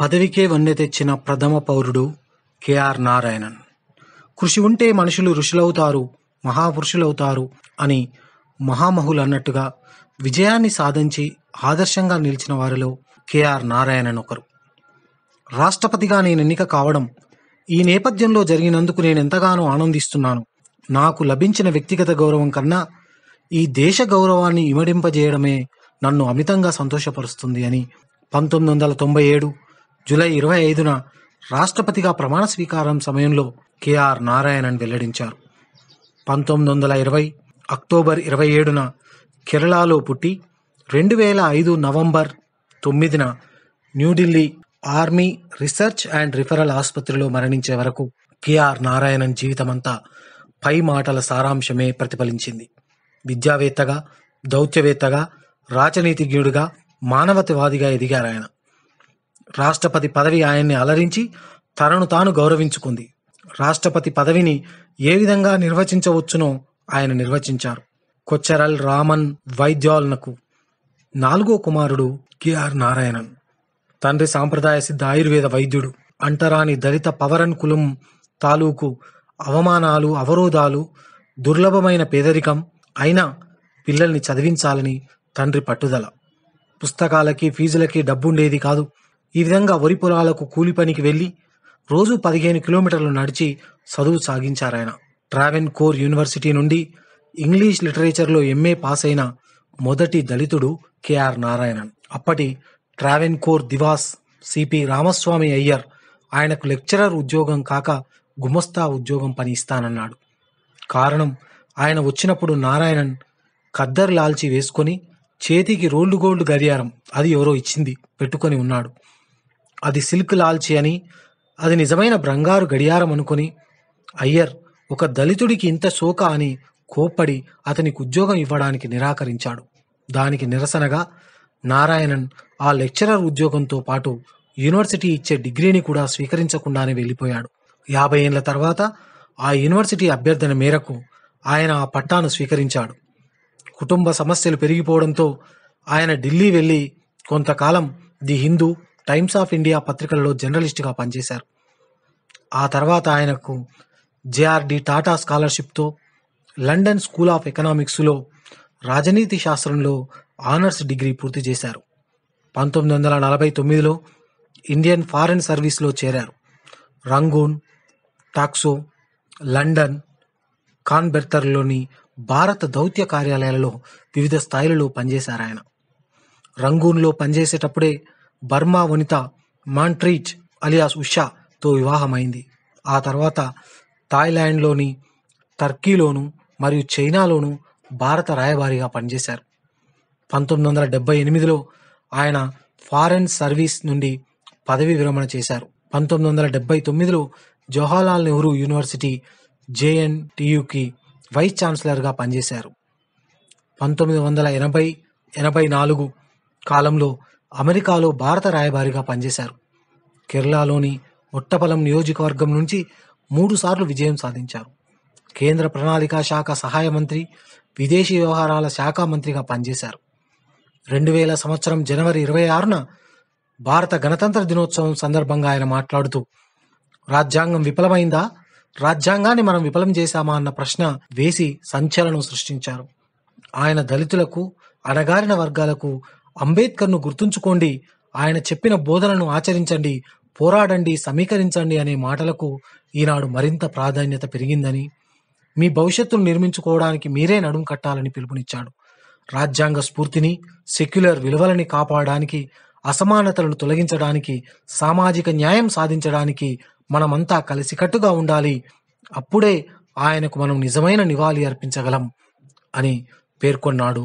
పదవికే వన్నె తెచ్చిన ప్రథమ పౌరుడు కెఆర్ నారాయణన్ కృషి ఉంటే మనుషులు ఋషులవుతారు మహాపురుషులవుతారు అని మహామహులు అన్నట్టుగా విజయాన్ని సాధించి ఆదర్శంగా నిలిచిన వారిలో కెఆర్ నారాయణన్ ఒకరు రాష్ట్రపతిగా నేను ఎన్నిక కావడం ఈ నేపథ్యంలో జరిగినందుకు నేను ఎంతగానో ఆనందిస్తున్నాను నాకు లభించిన వ్యక్తిగత గౌరవం కన్నా ఈ దేశ గౌరవాన్ని ఇమడింపజేయడమే నన్ను అమితంగా సంతోషపరుస్తుంది అని పంతొమ్మిది వందల తొంభై ఏడు జూలై ఇరవై ఐదున రాష్ట్రపతిగా ప్రమాణ స్వీకారం సమయంలో కెఆర్ నారాయణన్ వెల్లడించారు పంతొమ్మిది వందల ఇరవై అక్టోబర్ ఇరవై ఏడున కేరళలో పుట్టి రెండు వేల ఐదు నవంబర్ తొమ్మిదిన New Delhi army research and referral ఆసుపత్రిలో మరణించే వరకు కెఆర్ నారాయణన్ జీవితమంతా పై మాటల సారాంశమే ప్రతిఫలించింది విద్యావేత్తగా దౌత్యవేత్తగా రాజనీతిజ్ఞుడిగా మానవతవాదిగా ఎదిగారాయన రాష్ట్రపతి పదవి ఆయన్ని అలరించి తనను తాను గౌరవించుకుంది రాష్ట్రపతి పదవిని ఏ విధంగా నిర్వచించవచ్చునో ఆయన నిర్వచించారు కొచ్చరల్ రామన్ వైద్యాలనకు నాలుగో కుమారుడు కెఆర్ నారాయణన్ తండ్రి సాంప్రదాయ సిద్ధ ఆయుర్వేద వైద్యుడు అంటరాని దళిత పవరన్ కులం తాలూకు అవమానాలు అవరోధాలు దుర్లభమైన పేదరికం అయినా పిల్లల్ని చదివించాలని తండ్రి పట్టుదల పుస్తకాలకి ఫీజులకి డబ్బుండేది కాదు ఈ విధంగా వరి పొలాలకు కూలి పనికి వెళ్ళి రోజు పదిహేను కిలోమీటర్లు నడిచి చదువు సాగించారాయన ట్రావెన్ కోర్ యూనివర్సిటీ నుండి ఇంగ్లీష్ లిటరేచర్లో ఎంఏ పాస్ అయిన మొదటి దళితుడు కెఆర్ నారాయణన్ అప్పటి ట్రావెన్ కోర్ దివాస్ సిపి రామస్వామి అయ్యర్ ఆయనకు లెక్చరర్ ఉద్యోగం కాక గుమస్తా ఉద్యోగం పని ఇస్తానన్నాడు కారణం ఆయన వచ్చినప్పుడు నారాయణన్ ఖద్దర్ లాల్చి వేసుకొని చేతికి రోల్డ్ గోల్డ్ గడియారం అది ఎవరో ఇచ్చింది పెట్టుకొని ఉన్నాడు అది సిల్క్ లాల్చి అని అది నిజమైన బంగారు గడియారం అనుకుని అయ్యర్ ఒక దళితుడికి ఇంత శోక అని కోప్పడి అతనికి ఉద్యోగం ఇవ్వడానికి నిరాకరించాడు దానికి నిరసనగా నారాయణన్ ఆ లెక్చరర్ ఉద్యోగంతో పాటు యూనివర్సిటీ ఇచ్చే డిగ్రీని కూడా స్వీకరించకుండానే వెళ్ళిపోయాడు యాభై ఏళ్ల తర్వాత ఆ యూనివర్సిటీ అభ్యర్థన మేరకు ఆయన ఆ పట్టాను స్వీకరించాడు కుటుంబ సమస్యలు పెరిగిపోవడంతో ఆయన ఢిల్లీ వెళ్ళి కొంతకాలం the Hindu Times of India పత్రికలలో జర్నలిస్ట్గా పనిచేశారు ఆ తర్వాత ఆయనకు జేఆర్డి టాటా స్కాలర్షిప్తో లండన్ స్కూల్ ఆఫ్ ఎకనామిక్స్లో రాజనీతి శాస్త్రంలో ఆనర్స్ డిగ్రీ పూర్తి చేశారు పంతొమ్మిది వందల నలభై తొమ్మిదిలో ఇండియన్ ఫారెన్ సర్వీస్లో చేరారు రంగూన్ టాక్సో లండన్ కాన్బెర్తర్లోని భారత దౌత్య కార్యాలయాలలో వివిధ స్థాయిలలో పనిచేశారు ఆయన రంగూన్లో పనిచేసేటప్పుడే బర్మా వనిత మాంట్రీట్ అలియాస్ ఉషాతో వివాహమైంది ఆ తర్వాత థాయిలాండ్లోని టర్కీలోను మరియు చైనాలోను భారత రాయబారిగా పనిచేశారు పంతొమ్మిది వందల డెబ్బై ఎనిమిదిలో ఆయన ఫారెన్ సర్వీస్ నుండి పదవి విరమణ చేశారు పంతొమ్మిది వందల డెబ్బై తొమ్మిదిలో జవహర్లాల్ నెహ్రూ యూనివర్సిటీ జేఎన్టీయుకి వైస్ ఛాన్సలర్గా పనిచేశారు పంతొమ్మిది వందల ఎనభై ఎనభై నాలుగు కాలంలో అమెరికాలో భారత రాయబారిగా పనిచేశారు కేరళలోని ఒట్టపలం నియోజకవర్గం నుంచి మూడుసార్లు విజయం సాధించారు కేంద్ర ప్రణాళికా శాఖ సహాయ మంత్రి విదేశీ వ్యవహారాల శాఖ మంత్రిగా పనిచేశారు రెండు వేల సంవత్సరం జనవరి ఇరవై ఆరున భారత గణతంత్ర దినోత్సవం సందర్భంగా ఆయన మాట్లాడుతూ రాజ్యాంగం విఫలమైందా రాజ్యాంగాన్ని మనం విఫలం చేశామా అన్న ప్రశ్న వేసి సంచలనం సృష్టించారు ఆయన దళితులకు అణగారిన వర్గాలకు అంబేద్కర్ను గుర్తుంచుకోండి ఆయన చెప్పిన బోధనను ఆచరించండి పోరాడండి సమీకరించండి అనే మాటలకు ఈనాడు మరింత ప్రాధాన్యత పెరిగిందని మీ భవిష్యత్తును నిర్మించుకోవడానికి మీరే నడుం కట్టాలని పిలుపునిచ్చాడు రాజ్యాంగ స్ఫూర్తిని సెక్యులర్ విలువలని కాపాడడానికి అసమానతలను తొలగించడానికి సామాజిక న్యాయం సాధించడానికి మనమంతా కలిసికట్టుగా ఉండాలి అప్పుడే ఆయనకు మనం నిజమైన నివాళి అర్పించగలం అని పేర్కొన్నాడు